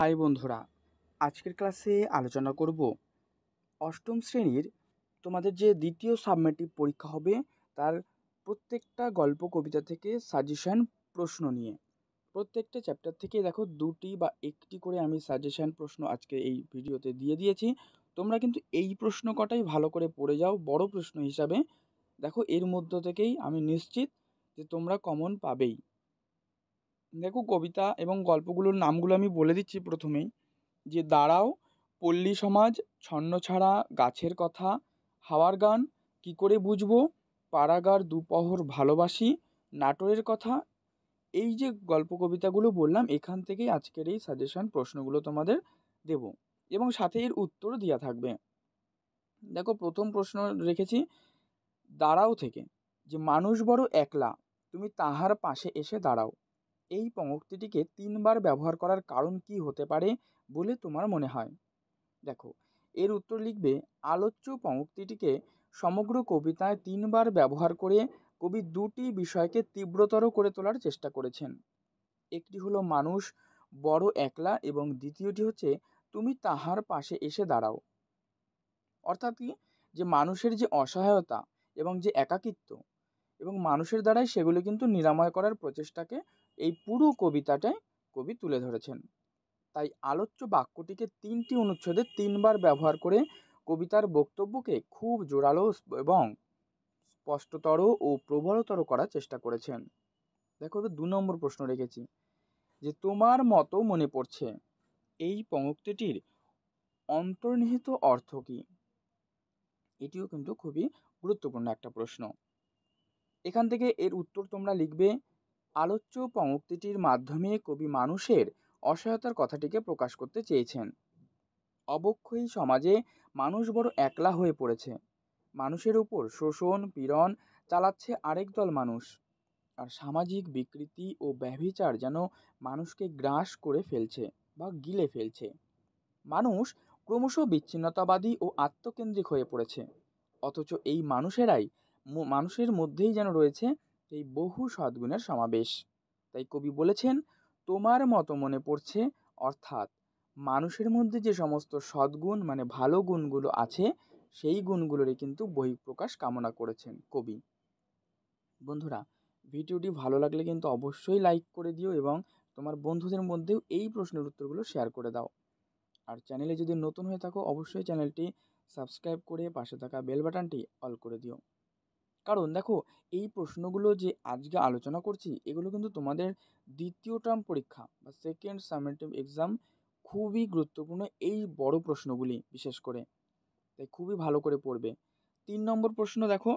high বন্ধুরা আজকের ক্লাসে আলোচনা করব অষ্টম শ্রেণীর তোমাদের যে দ্বিতীয় সাবমেটিভ পরীক্ষা হবে তার প্রত্যেকটা গল্প কবিতা থেকে সাজেশান প্রশ্ন নিয়ে প্রত্যেকটা চ্যাপ্টার থেকে দেখো দুটি বা একটি করে আমি সাজেশান প্রশ্ন আজকে এই ভিডিওতে দিয়ে দিয়েছি তোমরা কিন্তু এই প্রশ্ন কটাই ভালো করে পড়ে যাও বড় প্রশ্ন হিসাবে দেখো এর মধ্য থেকেই আমি নিশ্চিত যে তোমরা কমন পাবেই দেখো কবিতা এবং গল্পগুলোর নামগুলো আমি বলে দিচ্ছি প্রথমেই যে দাঁড়াও পল্লী সমাজ ছন্নছাড়া গাছের কথা হাওয়ার গান কী করে বুঝবো পাড়াগার দুপহর ভালোবাসি নাটোরের কথা এই যে গল্প কবিতাগুলো বললাম এখান থেকেই আজকের এই সাজেশান প্রশ্নগুলো তোমাদের দেব এবং সাথে এর উত্তর দেওয়া থাকবে দেখো প্রথম প্রশ্ন রেখেছি দাঁড়াও থেকে যে মানুষ বড় একলা তুমি তাহার পাশে এসে দাঁড়াও এই উক্তিটিকে তিনবার ব্যবহার করার কারণ কি হতে পারে বলে তোমার মনে হয় দেখো এর উত্তর লিখবে আলোচ্য উক্তিটিকে সমগ্র কবিতায় তিনবার ব্যবহার করে কবি দুটি বিষয়কে তীব্রতর করে তোলার চেষ্টা করেছেন একটি হলো মানুষ বড় একলা এবং দ্বিতীয়টি হচ্ছে তুমি তাহার পাশে এসে দাঁড়াও অর্থাৎ কি যে মানুষের যে অসহায়তা এবং যে একাকিত্ব এবং মানুষের দ্বারাই সেগুলো কিন্তু নিরাময় করার প্রচেষ্টাকে এই পুরো কবিতাটাই কবি তুলে ধরেছেন তাই আলোচ্য বাক্যটিকে তিনটি অনুচ্ছেদে তিনবার ব্যবহার করে কবিতার বক্তব্যকে খুব জোরালো এবং স্পষ্টতর ও প্রবলতর করার চেষ্টা করেছেন দেখো দু নম্বর প্রশ্ন রেখেছি যে তোমার মতো মনে পড়ছে এই পঙ্ক্তিটির অন্তর্নিহিত অর্থ কী এটিও কিন্তু খুবই গুরুত্বপূর্ণ একটা প্রশ্ন এখান থেকে এর উত্তর তোমরা লিখবে আলোচ্য পঙ্ক্তিটির মাধ্যমে কবি মানুষের অসহায়তার কথাটিকে প্রকাশ করতে চেয়েছেন অবক্ষয়ী সমাজে মানুষ বড় একলা হয়ে পড়েছে মানুষের উপর শোষণ পীড়ন চালাচ্ছে আরেক দল মানুষ আর সামাজিক বিকৃতি ও ব্যভিচার যেন মানুষকে গ্রাস করে ফেলছে বা গিলে ফেলছে মানুষ ক্রমশ বিচ্ছিন্নতাবাদী ও আত্মকেন্দ্রিক হয়ে পড়েছে অথচ এই মানুষেরাই মানুষের মধ্যেই যেন রয়েছে এই বহু সদ্গুণের সমাবেশ তাই কবি বলেছেন তোমার মতো মনে পড়ছে অর্থাৎ মানুষের মধ্যে যে সমস্ত সদ্গুণ মানে ভালো গুণগুলো আছে সেই গুণগুলোরই কিন্তু বহিঃপ্রকাশ কামনা করেছেন কবি বন্ধুরা ভিডিওটি ভালো লাগলে কিন্তু অবশ্যই লাইক করে দিও এবং তোমার বন্ধুদের মধ্যেও এই প্রশ্নের উত্তরগুলো শেয়ার করে দাও আর চ্যানেলে যদি নতুন হয়ে থাকো অবশ্যই চ্যানেলটি সাবস্ক্রাইব করে পাশে থাকা বেল বাটনটি অল করে দিও কারণ দেখো এই প্রশ্নগুলো যে আজকে আলোচনা করছি এগুলো কিন্তু তোমাদের দ্বিতীয় টার্ম পরীক্ষা বা সেকেন্ড সামেটিভ এক্সাম খুবই গুরুত্বপূর্ণ এই বড় প্রশ্নগুলি বিশেষ করে তাই খুবই ভালো করে পড়বে তিন নম্বর প্রশ্ন দেখো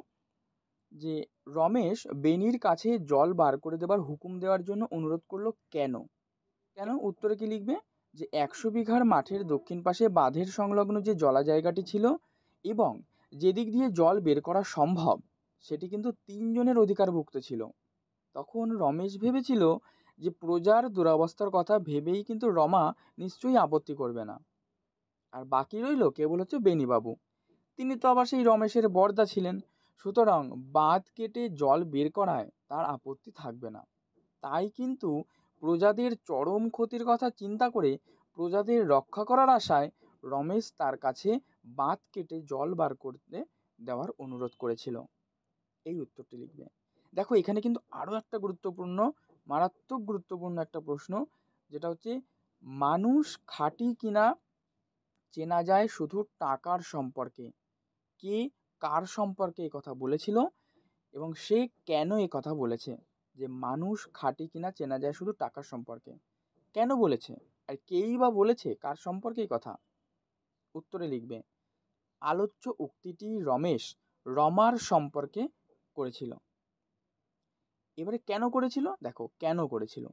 যে রমেশ বেনির কাছে জল বার করে দেবার হুকুম দেওয়ার জন্য অনুরোধ করলো কেন কেন উত্তরে কি লিখবে যে একশো বিঘার মাঠের দক্ষিণ পাশে বাঁধের সংলগ্ন যে জলা জায়গাটি ছিল এবং যেদিক দিয়ে জল বের করা সম্ভব সেটি কিন্তু তিনজনের অধিকারভুক্ত ছিল তখন রমেশ ভেবেছিল যে প্রজার দুরাবস্থার কথা ভেবেই কিন্তু রমা নিশ্চয়ই আপত্তি করবে না আর বাকি রইল কেবল হচ্ছে বেনিবাবু তিনি তো আবার সেই রমেশের বর্দা ছিলেন সুতরাং বাঁধ কেটে জল বের করায় তার আপত্তি থাকবে না তাই কিন্তু প্রজাদের চরম ক্ষতির কথা চিন্তা করে প্রজাদের রক্ষা করার আশায় রমেশ তার কাছে বাঁধ কেটে জল বার করতে দেওয়ার অনুরোধ করেছিল এই উত্তরটি লিখবে দেখো এখানে কিন্তু আরও একটা গুরুত্বপূর্ণ মারাত্মক গুরুত্বপূর্ণ একটা প্রশ্ন যেটা হচ্ছে মানুষ খাঁটি কিনা চেনা যায় শুধু টাকার সম্পর্কে কে কার সম্পর্কে এই কথা বলেছিল এবং সে কেন এ কথা বলেছে যে মানুষ খাঁটি কিনা চেনা যায় শুধু টাকার সম্পর্কে কেন বলেছে আর কেই বা বলেছে কার সম্পর্কে এই কথা উত্তরে লিখবে আলোচ্য উক্তিটি রমেশ রমার সম্পর্কে করেছিল এবারে কেন করেছিল দেখো কেন করেছিল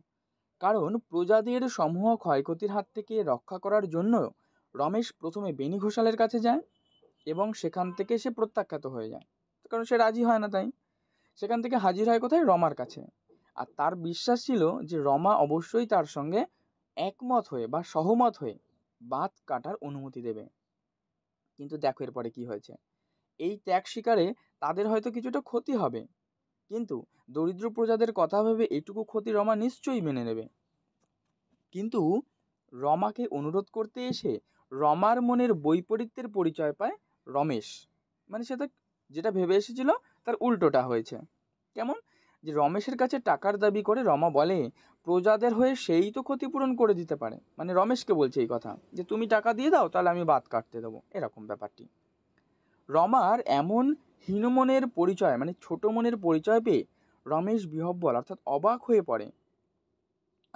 কারণ প্রজাদের সমূহ ক্ষয়ক্ষতির হাত থেকে রক্ষা করার জন্য রমেশ প্রথমে বেনি ঘোষালের কাছে যায় এবং সেখান থেকে সে প্রত্যাখ্যাত হয়ে যায় কারণ সে রাজি হয় না তাই সেখান থেকে হাজির হয় কোথায় রমার কাছে আর তার বিশ্বাস ছিল যে রমা অবশ্যই তার সঙ্গে একমত হয়ে বা সহমত হয়ে বাদ কাটার অনুমতি দেবে কিন্তু দেখো এরপরে কি হয়েছে এই ত্যাগ স্বীকারে তাদের হয়তো কিছুটা ক্ষতি হবে কিন্তু দরিদ্র প্রজাদের কথা ভেবে এটুকু ক্ষতি রমা নিশ্চয়ই মেনে নেবে কিন্তু রমাকে অনুরোধ করতে এসে রমার মনের বৈপরীত্যের পরিচয় পায় রমেশ মানে সে তো যেটা ভেবে এসেছিল তার উল্টোটা হয়েছে কেমন যে রমেশের কাছে টাকার দাবি করে রমা বলে প্রজাদের হয়ে সেই তো ক্ষতিপূরণ করে দিতে পারে মানে রমেশকে বলছে এই কথা যে তুমি টাকা দিয়ে দাও তাহলে আমি বাদ কাটতে দেবো এরকম ব্যাপারটি রমার এমন হীনমনের পরিচয় মানে ছোট মনের পরিচয় পেয়ে রমেশ বিহব্বল অর্থাৎ অবাক হয়ে পড়ে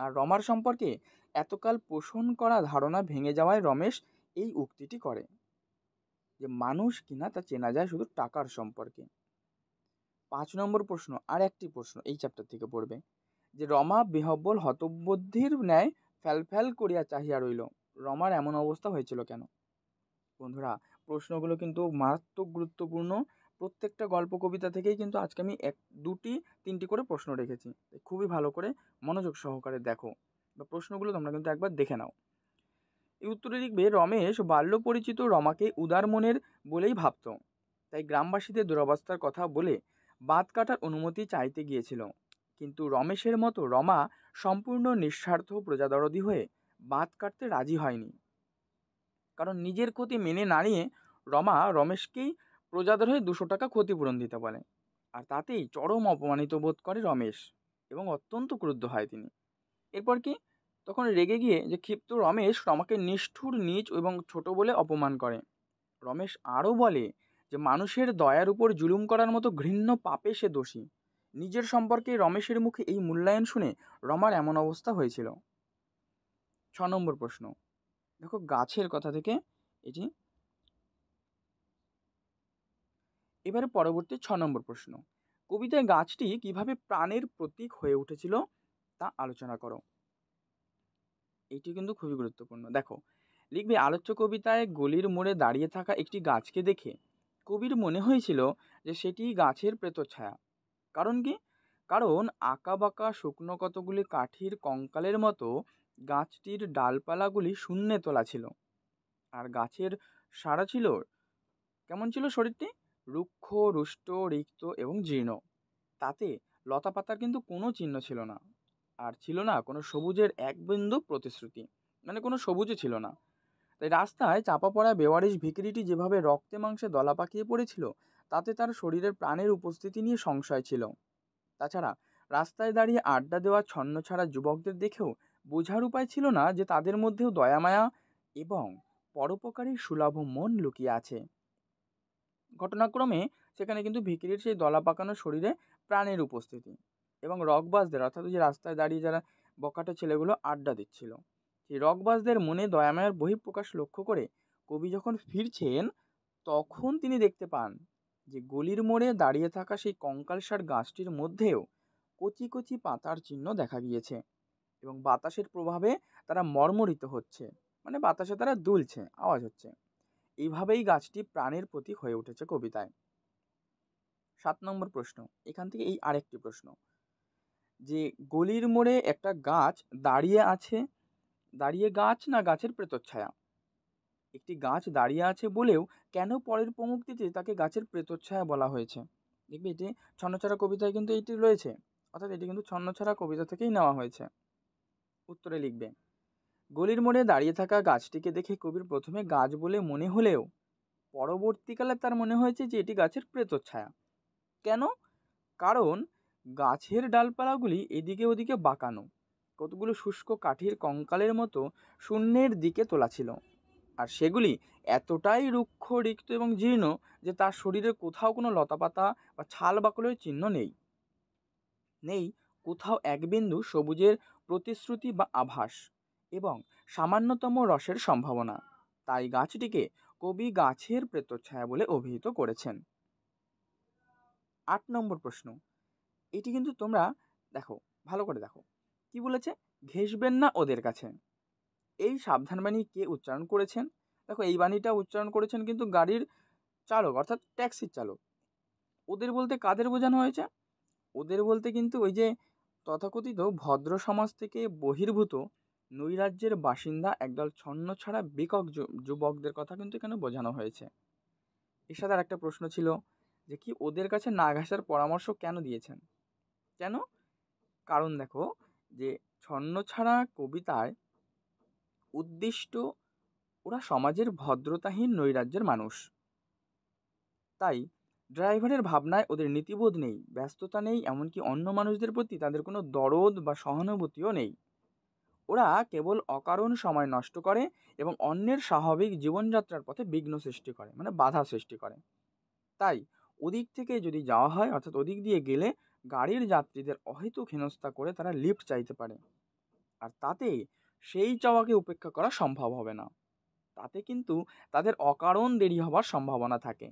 আর রমার সম্পর্কে এতকাল পোষণ করা ধারণা ভেঙে যাওয়ায় রমেশ এই উক্তিটি করে যে মানুষ কিনা তা চেনা যায় শুধু টাকার সম্পর্কে পাঁচ নম্বর প্রশ্ন আর একটি প্রশ্ন এই চ্যাপ্টার থেকে পড়বে যে রমা বিহব্বল হতবুদ্ধির ন্যায় ফ্যালফ্যাল করিয়া চাহিয়া রইল রমার এমন অবস্থা হয়েছিল কেন বন্ধুরা প্রশ্নগুলো কিন্তু মারাত্মক গুরুত্বপূর্ণ প্রত্যেকটা গল্প কবিতা থেকেই কিন্তু আজকে আমি এক দুটি তিনটি করে প্রশ্ন রেখেছি খুবই ভালো করে মনোযোগ সহকারে দেখো বা প্রশ্নগুলো তোমরা কিন্তু একবার দেখে নাও এই উত্তরে লিখবে রমেশ বাল্য পরিচিত রমাকে উদার মনের বলেই ভাবত তাই গ্রামবাসীদের দুরবস্থার কথা বলে বাঁধ কাটার অনুমতি চাইতে গিয়েছিল কিন্তু রমেশের মতো রমা সম্পূর্ণ নিঃস্বার্থ প্রজাদরদি হয়ে বাঁধ কাটতে রাজি হয়নি কারণ নিজের ক্ষতি মেনে না নিয়ে রমা রমেশকেই প্রজাদের হয়ে দুশো টাকা ক্ষতিপূরণ দিতে বলে আর তাতেই চরম অপমানিত বোধ করে রমেশ এবং অত্যন্ত ক্রুদ্ধ হয় তিনি এরপর কি তখন রেগে গিয়ে যে ক্ষিপ্ত রমেশ রমাকে নিষ্ঠুর নিচ এবং ছোট বলে অপমান করে রমেশ আরও বলে যে মানুষের দয়ার উপর জুলুম করার মতো ঘৃণ্য পাপে সে দোষী নিজের সম্পর্কে রমেশের মুখে এই মূল্যায়ন শুনে রমার এমন অবস্থা হয়েছিল ছ নম্বর প্রশ্ন দেখো গাছের কথা থেকে এটি এবারে পরবর্তী ছ নম্বর প্রশ্ন কবিতায় গাছটি কিভাবে প্রাণের প্রতীক হয়ে উঠেছিল তা আলোচনা করো এটি কিন্তু খুবই গুরুত্বপূর্ণ দেখো লিখবে আলোচ্য কবিতায় গলির মোড়ে দাঁড়িয়ে থাকা একটি গাছকে দেখে কবির মনে হয়েছিল যে সেটি গাছের প্রেতছায়া কারণ কি কারণ আঁকা বাঁকা শুকনো কতগুলি কাঠির কঙ্কালের মতো গাছটির ডালপালাগুলি শূন্যে তোলা ছিল আর গাছের সারা ছিল কেমন ছিল শরীরটি রুক্ষ রুষ্ট রিক্ত এবং জীর্ণ তাতে লতা পাতার কিন্তু কোনো চিহ্ন ছিল না আর ছিল না কোনো সবুজের এক বিন্দু প্রতিশ্রুতি মানে কোনো সবুজও ছিল না তাই রাস্তায় চাপা পড়া বেওয়ারিশ ভিকিরিটি যেভাবে রক্তে মাংসে দলা পাকিয়ে পড়েছিল তাতে তার শরীরের প্রাণের উপস্থিতি নিয়ে সংশয় ছিল তাছাড়া রাস্তায় দাঁড়িয়ে আড্ডা দেওয়া ছাড়া যুবকদের দেখেও বোঝার উপায় ছিল না যে তাদের মধ্যেও দয়ামায়া এবং পরোপকারী সুলভ মন লুকিয়ে আছে ঘটনাক্রমে সেখানে কিন্তু ভিকিরির সেই দলা পাকানো শরীরে প্রাণের উপস্থিতি এবং রকবাসদের অর্থাৎ যে রাস্তায় দাঁড়িয়ে যারা বকাটা ছেলেগুলো আড্ডা দিচ্ছিল সেই রকবাসদের মনে দয়ামায়ার বহিঃপ্রকাশ লক্ষ্য করে কবি যখন ফিরছেন তখন তিনি দেখতে পান যে গলির মোড়ে দাঁড়িয়ে থাকা সেই কঙ্কালসার গাছটির মধ্যেও কচি কচি পাতার চিহ্ন দেখা গিয়েছে এবং বাতাসের প্রভাবে তারা মর্মরিত হচ্ছে মানে বাতাসে তারা দুলছে আওয়াজ হচ্ছে এইভাবেই গাছটি প্রাণের প্রতীক হয়ে উঠেছে কবিতায় সাত নম্বর প্রশ্ন এখান থেকে এই আরেকটি প্রশ্ন যে গলির মোড়ে একটা গাছ দাঁড়িয়ে আছে দাঁড়িয়ে গাছ না গাছের প্রেতচ্ছায়া একটি গাছ দাঁড়িয়ে আছে বলেও কেন পরের প্রমুক্তিতে তাকে গাছের প্রেতচ্ছায়া বলা হয়েছে দেখবে এটি ছন্নছাড়া কবিতায় কিন্তু এটি রয়েছে অর্থাৎ এটি কিন্তু ছন্নছাড়া কবিতা থেকেই নেওয়া হয়েছে উত্তরে লিখবে গলির মোড়ে দাঁড়িয়ে থাকা গাছটিকে দেখে কবির প্রথমে গাছ বলে মনে হলেও পরবর্তীকালে তার মনে হয়েছে যে এটি গাছের প্রেতচ্ছায়া কেন কারণ গাছের ডালপালাগুলি এদিকে ওদিকে বাঁকানো কতগুলো শুষ্ক কাঠির কঙ্কালের মতো শূন্যের দিকে তোলা ছিল আর সেগুলি এতটাই রুক্ষ রিক্ত এবং জীর্ণ যে তার শরীরে কোথাও কোনো লতাপাতা বা ছাল বাকলের চিহ্ন নেই নেই কোথাও এক বিন্দু সবুজের প্রতিশ্রুতি বা আভাস এবং সামান্যতম রসের সম্ভাবনা তাই গাছটিকে কবি গাছের প্রেতচ্ছায়া বলে অভিহিত করেছেন আট নম্বর প্রশ্ন এটি কিন্তু তোমরা দেখো ভালো করে দেখো কি বলেছে ঘেসবেন না ওদের কাছে এই সাবধান বাণী কে উচ্চারণ করেছেন দেখো এই বাণীটা উচ্চারণ করেছেন কিন্তু গাড়ির চালক অর্থাৎ ট্যাক্সির চালক ওদের বলতে কাদের বোঝানো হয়েছে ওদের বলতে কিন্তু ওই যে তথাকথিত ভদ্র সমাজ থেকে বহির্ভূত নৈরাজ্যের বাসিন্দা একদল ছন্ন ছাড়া বিকক যুবকদের কথা কিন্তু এখানে বোঝানো হয়েছে এর সাথে একটা প্রশ্ন ছিল যে কি ওদের কাছে না ঘাসার পরামর্শ কেন দিয়েছেন কেন কারণ দেখো যে ছন্ন ছাড়া কবিতায় উদ্দিষ্ট ওরা সমাজের ভদ্রতাহীন নৈরাজ্যের মানুষ তাই ড্রাইভারের ভাবনায় ওদের নীতিবোধ নেই ব্যস্ততা নেই এমনকি অন্য মানুষদের প্রতি তাদের কোনো দরদ বা সহানুভূতিও নেই ওরা কেবল অকারণ সময় নষ্ট করে এবং অন্যের স্বাভাবিক জীবনযাত্রার পথে বিঘ্ন সৃষ্টি করে মানে বাধা সৃষ্টি করে তাই ওদিক থেকে যদি যাওয়া হয় অর্থাৎ ওদিক দিয়ে গেলে গাড়ির যাত্রীদের অহেতুক হেনস্থা করে তারা লিফ্ট চাইতে পারে আর তাতে সেই চাওয়াকে উপেক্ষা করা সম্ভব হবে না তাতে কিন্তু তাদের অকারণ দেরি হওয়ার সম্ভাবনা থাকে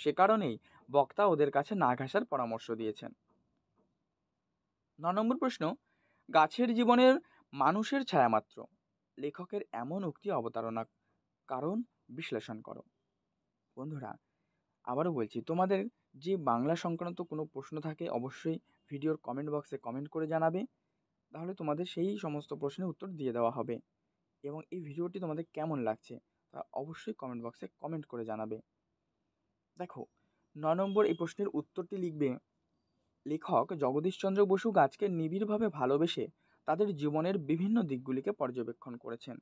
সে কারণেই বক্তা ওদের কাছে না ঘাসার পরামর্শ দিয়েছেন ন নম্বর প্রশ্ন গাছের জীবনের মানুষের ছায়ামাত্র লেখকের এমন উক্তি অবতারণা কারণ বিশ্লেষণ করো বন্ধুরা আবারও বলছি তোমাদের যে বাংলা সংক্রান্ত কোনো প্রশ্ন থাকে অবশ্যই ভিডিওর কমেন্ট বক্সে কমেন্ট করে জানাবে তাহলে তোমাদের সেই সমস্ত প্রশ্নের উত্তর দিয়ে দেওয়া হবে এবং এই ভিডিওটি তোমাদের কেমন লাগছে তা অবশ্যই কমেন্ট বক্সে কমেন্ট করে জানাবে দেখো নয় নম্বর এই প্রশ্নের উত্তরটি লিখবে লেখক জগদীশচন্দ্র বসু গাছকে নিবিড়ভাবে ভালোবেসে তাদের জীবনের বিভিন্ন দিকগুলিকে পর্যবেক্ষণ করেছেন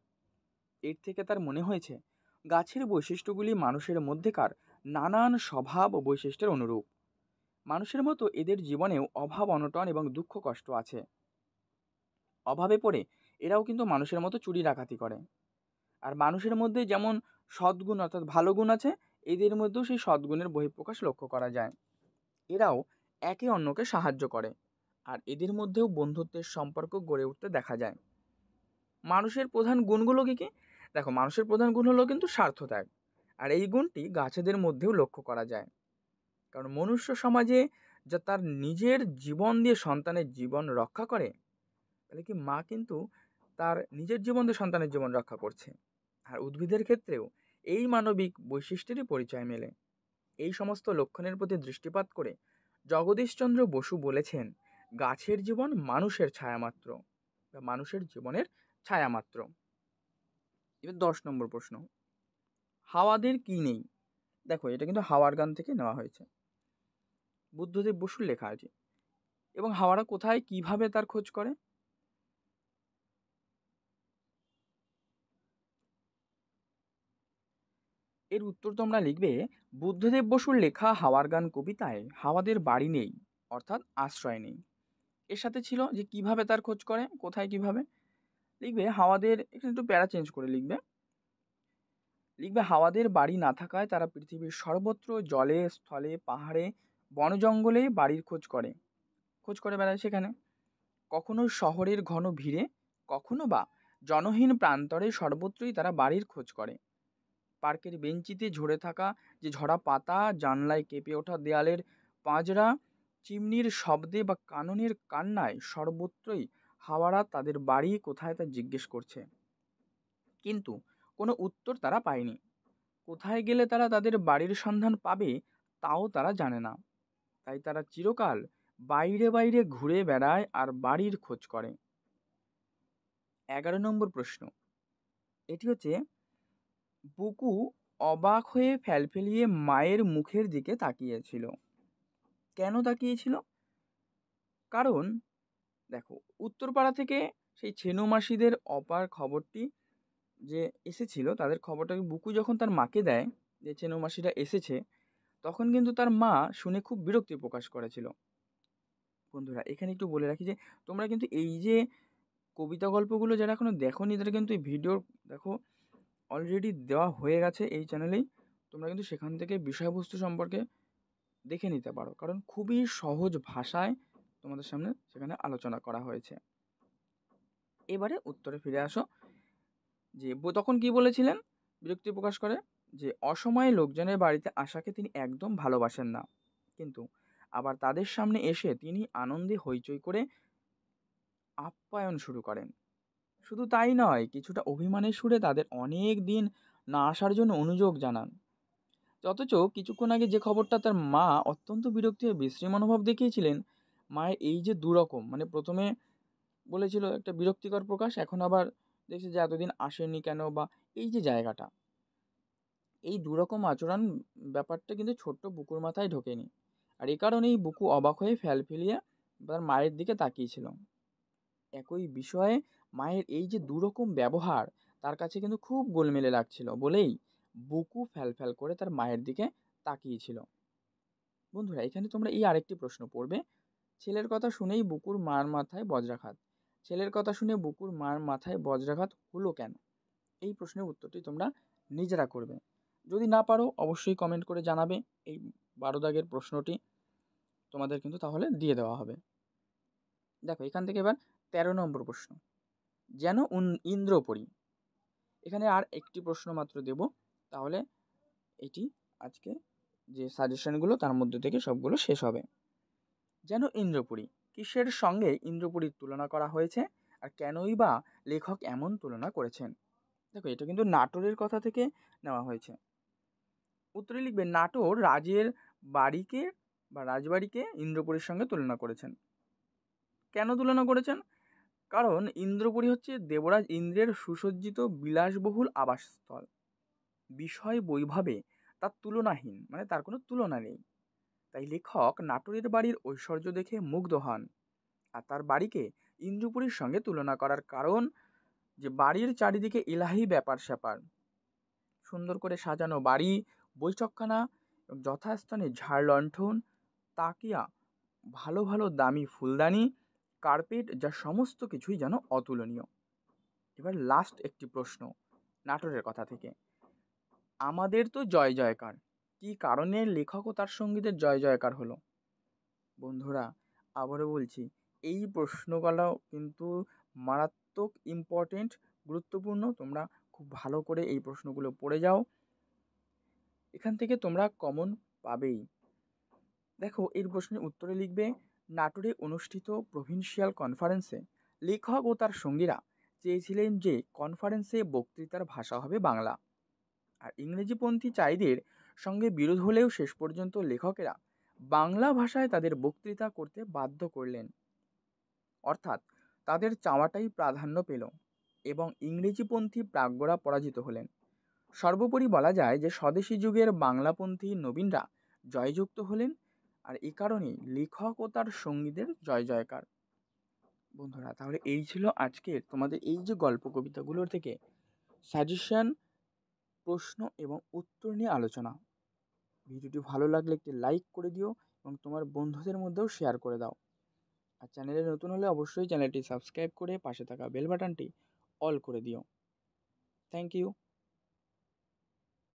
এর থেকে তার মনে হয়েছে গাছের বৈশিষ্ট্যগুলি মানুষের মধ্যেকার নানান স্বভাব ও বৈশিষ্ট্যের অনুরূপ মানুষের মতো এদের জীবনেও অভাব অনটন এবং দুঃখ কষ্ট আছে অভাবে পড়ে এরাও কিন্তু মানুষের মতো চুরি ডাকাতি করে আর মানুষের মধ্যে যেমন সদ্গুণ অর্থাৎ ভালো গুণ আছে এদের মধ্যেও সেই সদ্গুণের বহিঃপ্রকাশ লক্ষ্য করা যায় এরাও একে অন্যকে সাহায্য করে আর এদের মধ্যেও বন্ধুত্বের সম্পর্ক গড়ে উঠতে দেখা যায় মানুষের প্রধান গুণগুলো কী কী দেখো মানুষের প্রধান গুণ হলো কিন্তু স্বার্থত্যাগ আর এই গুণটি গাছেদের মধ্যেও লক্ষ্য করা যায় কারণ মনুষ্য সমাজে যা তার নিজের জীবন দিয়ে সন্তানের জীবন রক্ষা করে তাহলে কি মা কিন্তু তার নিজের জীবন দিয়ে সন্তানের জীবন রক্ষা করছে আর উদ্ভিদের ক্ষেত্রেও এই মানবিক বৈশিষ্ট্যেরই পরিচয় মেলে এই সমস্ত লক্ষণের প্রতি দৃষ্টিপাত করে জগদীশচন্দ্র বসু বলেছেন গাছের জীবন মানুষের ছায়ামাত্র বা মানুষের জীবনের ছায়ামাত্র এবার দশ নম্বর প্রশ্ন হাওয়াদের কী নেই দেখো এটা কিন্তু হাওয়ার গান থেকে নেওয়া হয়েছে বুদ্ধদেব বসুর লেখা আছে এবং হাওয়ারা কোথায় কিভাবে তার খোঁজ করে এর উত্তর তোমরা লিখবে বুদ্ধদেব বসুর লেখা হাওয়ার গান কবিতায় হাওয়াদের বাড়ি নেই অর্থাৎ আশ্রয় নেই এর সাথে ছিল যে কিভাবে তার খোঁজ করে কোথায় কিভাবে লিখবে হাওয়াদের এখানে একটু প্যারা চেঞ্জ করে লিখবে লিখবে হাওয়াদের বাড়ি না থাকায় তারা পৃথিবীর সর্বত্র জলে স্থলে পাহাড়ে বন জঙ্গলে বাড়ির খোঁজ করে খোঁজ করে বেড়ায় সেখানে কখনো শহরের ঘন ভিড়ে কখনো বা জনহীন প্রান্তরে সর্বত্রই তারা বাড়ির খোঁজ করে পার্কের বেঞ্চিতে ঝরে থাকা যে ঝরা পাতা জানলায় কেঁপে ওঠা দেয়ালের পাঁজরা চিমনির শব্দে বা কাননের কান্নায় সর্বত্রই হাওয়ারা তাদের বাড়ি কোথায় তা জিজ্ঞেস করছে কিন্তু কোনো উত্তর তারা পায়নি কোথায় গেলে তারা তাদের বাড়ির সন্ধান পাবে তাও তারা জানে না তাই তারা চিরকাল বাইরে বাইরে ঘুরে বেড়ায় আর বাড়ির খোঁজ করে এগারো নম্বর প্রশ্ন এটি হচ্ছে বুকু অবাক হয়ে ফ্যালফেলিয়ে মায়ের মুখের দিকে তাকিয়েছিল কেন তাকিয়েছিল কারণ দেখো উত্তরপাড়া থেকে সেই ছেনু মাসিদের অপার খবরটি যে এসেছিল তাদের খবরটাকে বুকু যখন তার মাকে দেয় যে ছেনু মাসিরা এসেছে তখন কিন্তু তার মা শুনে খুব বিরক্তি প্রকাশ করেছিল বন্ধুরা এখানে একটু বলে রাখি যে তোমরা কিন্তু এই যে কবিতা গল্পগুলো যারা এখনও দেখো নি তারা কিন্তু এই ভিডিওর দেখো অলরেডি দেওয়া হয়ে গেছে এই চ্যানেলেই তোমরা কিন্তু সেখান থেকে বিষয়বস্তু সম্পর্কে দেখে নিতে পারো কারণ খুবই সহজ ভাষায় তোমাদের সামনে সেখানে আলোচনা করা হয়েছে এবারে উত্তরে ফিরে আসো যে তখন কি বলেছিলেন বিরক্তি প্রকাশ করে যে অসময়ে লোকজনের বাড়িতে আসাকে তিনি একদম ভালোবাসেন না কিন্তু আবার তাদের সামনে এসে তিনি আনন্দে হইচই করে আপ্যায়ন শুরু করেন শুধু তাই নয় কিছুটা অভিমানের সুরে তাদের অনেক দিন না আসার জন্য অনুযোগ জানান অথচ কিছুক্ষণ আগে যে খবরটা তার মা অত্যন্ত বিরক্তি হয়ে বিশ্রী মনোভাব দেখিয়েছিলেন মায়ের এই যে দুরকম মানে প্রথমে বলেছিল একটা বিরক্তিকর প্রকাশ এখন আবার দেখছে যে এতদিন আসেনি কেন বা এই যে জায়গাটা এই দুরকম আচরণ ব্যাপারটা কিন্তু ছোট্ট বুকুর মাথায় ঢোকেনি আর এ কারণেই বুকু অবাক হয়ে ফেল ফেলিয়ে তার মায়ের দিকে তাকিয়েছিল একই বিষয়ে মায়ের এই যে দুরকম ব্যবহার তার কাছে কিন্তু খুব গোলমেলে লাগছিল বলেই বুকু ফ্যালফ্যাল করে তার মায়ের দিকে তাকিয়েছিল বন্ধুরা এখানে তোমরা এই আরেকটি প্রশ্ন পড়বে ছেলের কথা শুনেই বুকুর মার মাথায় বজ্রাঘাত ছেলের কথা শুনে বুকুর মার মাথায় বজ্রাঘাত হলো কেন এই প্রশ্নের উত্তরটি তোমরা নিজেরা করবে যদি না পারো অবশ্যই কমেন্ট করে জানাবে এই বারো দাগের প্রশ্নটি তোমাদের কিন্তু তাহলে দিয়ে দেওয়া হবে দেখো এখান থেকে এবার তেরো নম্বর প্রশ্ন যেন ইন্দ্র এখানে আর একটি প্রশ্ন মাত্র দেব তাহলে এটি আজকে যে সাজেশনগুলো তার মধ্যে থেকে সবগুলো শেষ হবে যেন ইন্দ্রপুরী কিসের সঙ্গে ইন্দ্রপুরীর তুলনা করা হয়েছে আর কেনই বা লেখক এমন তুলনা করেছেন দেখো এটা কিন্তু নাটোরের কথা থেকে নেওয়া হয়েছে উত্তরে লিখবে নাটোর রাজের বাড়িকে বা রাজবাড়িকে ইন্দ্রপুরীর সঙ্গে তুলনা করেছেন কেন তুলনা করেছেন কারণ ইন্দ্রপুরী হচ্ছে দেবরাজ ইন্দ্রের সুসজ্জিত বিলাসবহুল আবাসস্থল বিষয় বৈভাবে তার তুলনাহীন মানে তার কোনো তুলনা নেই তাই লেখক নাটোরের বাড়ির ঐশ্বর্য দেখে মুগ্ধ হন আর তার বাড়িকে ইন্দ্রপুরীর সঙ্গে তুলনা করার কারণ যে বাড়ির চারিদিকে এলাহি ব্যাপার স্যাপার সুন্দর করে সাজানো বাড়ি বৈচকখানা যথাস্থানে ঝাড় লণ্ঠন তাকিয়া ভালো ভালো দামি ফুলদানি কার্পেট যা সমস্ত কিছুই যেন অতুলনীয় এবার লাস্ট একটি প্রশ্ন নাটোরের কথা থেকে আমাদের তো জয় জয়কার কি কারণে লেখক ও তার সঙ্গীতের জয় জয়কার হলো বন্ধুরা আবারও বলছি এই প্রশ্নগুলো কিন্তু মারাত্মক ইম্পর্টেন্ট গুরুত্বপূর্ণ তোমরা খুব ভালো করে এই প্রশ্নগুলো পড়ে যাও এখান থেকে তোমরা কমন পাবেই দেখো এই প্রশ্নের উত্তরে লিখবে নাটোরে অনুষ্ঠিত প্রভিন্সিয়াল কনফারেন্সে লেখক ও তার সঙ্গীরা চেয়েছিলেন যে কনফারেন্সে বক্তৃতার ভাষা হবে বাংলা আর ইংরেজিপন্থী চাইদের সঙ্গে বিরোধ হলেও শেষ পর্যন্ত লেখকেরা বাংলা ভাষায় তাদের বক্তৃতা করতে বাধ্য করলেন অর্থাৎ তাদের চাওয়াটাই প্রাধান্য পেল এবং ইংরেজিপন্থী প্রাজ্ঞরা পরাজিত হলেন সর্বোপরি বলা যায় যে স্বদেশী যুগের বাংলাপন্থী নবীনরা জয়যুক্ত হলেন আর এ কারণেই লেখক ও তার সঙ্গীদের জয় জয়কার বন্ধুরা তাহলে এই ছিল আজকের তোমাদের এই যে গল্প কবিতাগুলোর থেকে সাজেশন প্রশ্ন এবং উত্তর নিয়ে আলোচনা ভিডিওটি ভালো লাগলে একটি লাইক করে দিও এবং তোমার বন্ধুদের মধ্যেও শেয়ার করে দাও আর চ্যানেলে নতুন হলে অবশ্যই চ্যানেলটি সাবস্ক্রাইব করে পাশে থাকা বেল বাটনটি অল করে দিও থ্যাংক ইউ